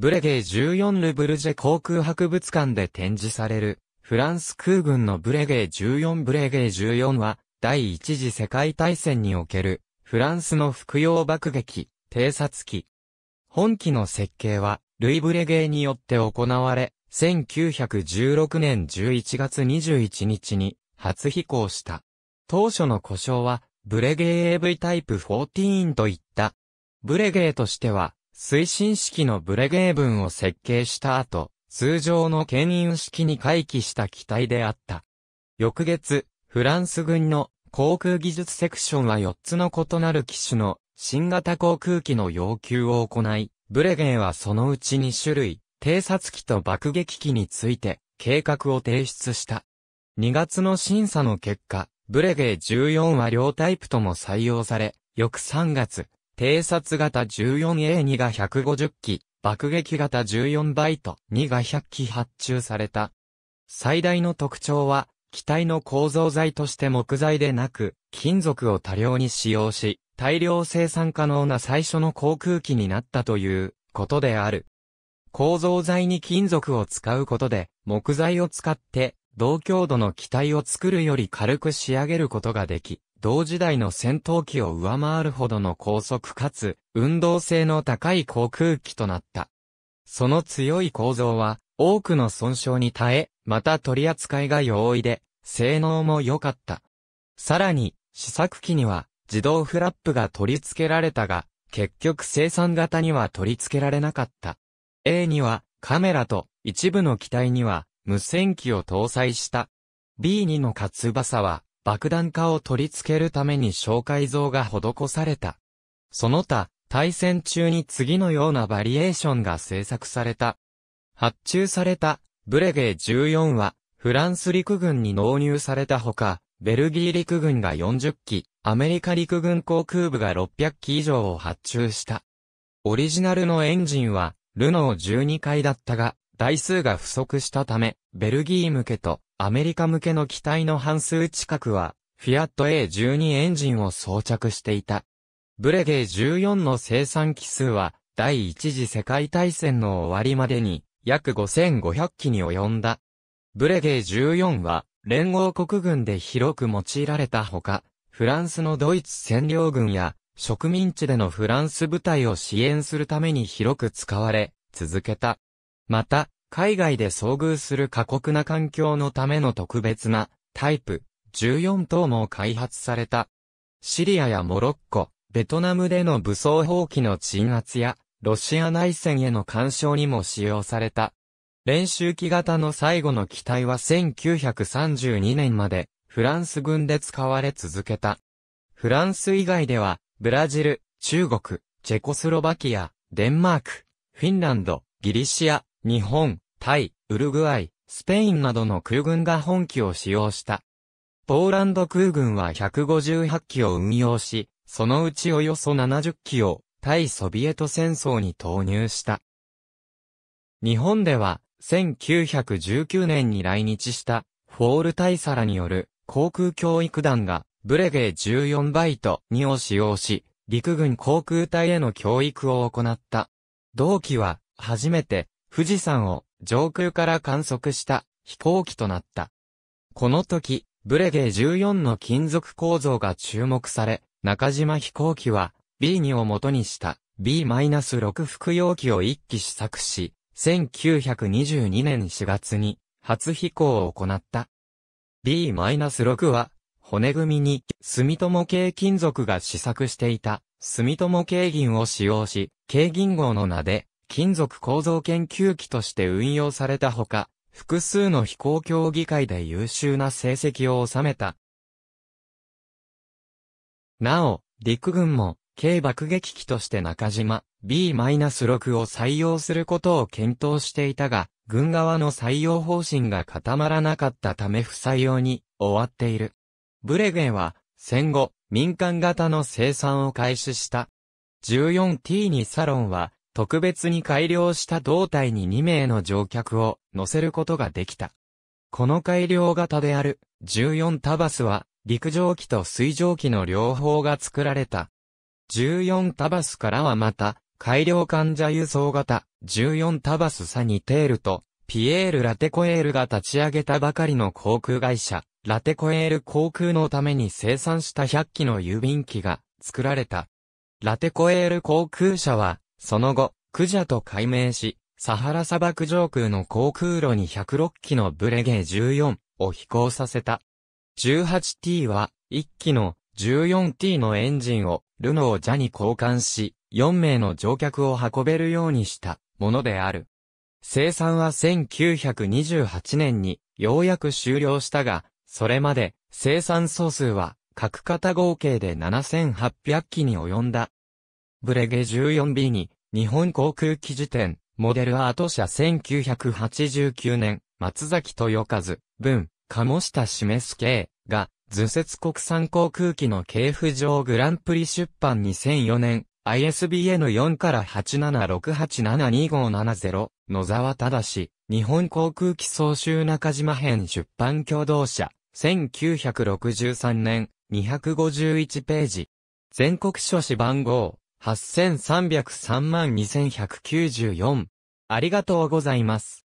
ブレゲー14ルブルジェ航空博物館で展示される、フランス空軍のブレゲー14ブレゲー14は、第一次世界大戦における、フランスの服用爆撃、偵察機。本機の設計は、ルイブレゲーによって行われ、1916年11月21日に初飛行した。当初の故障は、ブレゲー AV タイプ14といった。ブレゲーとしては、推進式のブレゲー文を設計した後、通常の牽引式に回帰した機体であった。翌月、フランス軍の航空技術セクションは4つの異なる機種の新型航空機の要求を行い、ブレゲーはそのうち2種類、偵察機と爆撃機について計画を提出した。2月の審査の結果、ブレゲー14は両タイプとも採用され、翌3月、偵察型 14A2 が150機、爆撃型14バイト2が100機発注された。最大の特徴は、機体の構造材として木材でなく、金属を多量に使用し、大量生産可能な最初の航空機になったということである。構造材に金属を使うことで、木材を使って、同強度の機体を作るより軽く仕上げることができ、同時代の戦闘機を上回るほどの高速かつ、運動性の高い航空機となった。その強い構造は、多くの損傷に耐え、また取り扱いが容易で、性能も良かった。さらに、試作機には、自動フラップが取り付けられたが、結局生産型には取り付けられなかった。A には、カメラと、一部の機体には、無線機を搭載した。B2 の勝翼さは、爆弾化を取り付けるために小改造が施された。その他、対戦中に次のようなバリエーションが制作された。発注された、ブレゲー14は、フランス陸軍に納入されたほか、ベルギー陸軍が40機、アメリカ陸軍航空部が600機以上を発注した。オリジナルのエンジンは、ルノー12回だったが、台数が不足したため、ベルギー向けとアメリカ向けの機体の半数近くは、フィアット A12 エンジンを装着していた。ブレゲー14の生産機数は、第一次世界大戦の終わりまでに、約5500機に及んだ。ブレゲー14は、連合国軍で広く用いられたほか、フランスのドイツ占領軍や、植民地でのフランス部隊を支援するために広く使われ、続けた。また、海外で遭遇する過酷な環境のための特別なタイプ14等も開発された。シリアやモロッコ、ベトナムでの武装放棄の鎮圧やロシア内戦への干渉にも使用された。練習機型の最後の機体は1932年までフランス軍で使われ続けた。フランス以外ではブラジル、中国、チェコスロバキア、デンマーク、フィンランド、ギリシア、日本、タイ、ウルグアイ、スペインなどの空軍が本機を使用した。ポーランド空軍は158機を運用し、そのうちおよそ70機を対ソビエト戦争に投入した。日本では1919年に来日したフォール大ラによる航空教育団がブレゲー14バイト2を使用し、陸軍航空隊への教育を行った。同期は初めて富士山を上空から観測した飛行機となった。この時、ブレゲー14の金属構造が注目され、中島飛行機は B2 を元にした B-6 複用機を一機試作し、1922年4月に初飛行を行った。B-6 は骨組みに住友系金属が試作していた住友系銀を使用し、軽銀号の名で金属構造研究機として運用されたほか、複数の飛行競技会で優秀な成績を収めた。なお、陸軍も、軽爆撃機として中島 B-6 を採用することを検討していたが、軍側の採用方針が固まらなかったため不採用に終わっている。ブレゲンは、戦後、民間型の生産を開始した。14T2 サロンは、特別に改良した胴体に2名の乗客を乗せることができた。この改良型である14タバスは陸上機と水上機の両方が作られた。14タバスからはまた改良患者輸送型14タバスサニテールとピエール・ラテコエールが立ち上げたばかりの航空会社、ラテコエール航空のために生産した100機の郵便機が作られた。ラテコエール航空社はその後、クジャと改名し、サハラ砂漠上空の航空路に106機のブレゲー14を飛行させた。18T は、1機の 14T のエンジンをルノージャに交換し、4名の乗客を運べるようにしたものである。生産は1928年にようやく終了したが、それまで生産総数は各型合計で7800機に及んだ。ブレゲ 14B に、日本航空機時典、モデルアート社1989年、松崎豊和、文、鴨下示す系、が、図説国産航空機の系譜上グランプリ出版2004年、ISBN 4から876872570、野沢正、日本航空機総集中島編出版共同社、1963年、251ページ。全国書誌番号、83032194。ありがとうございます。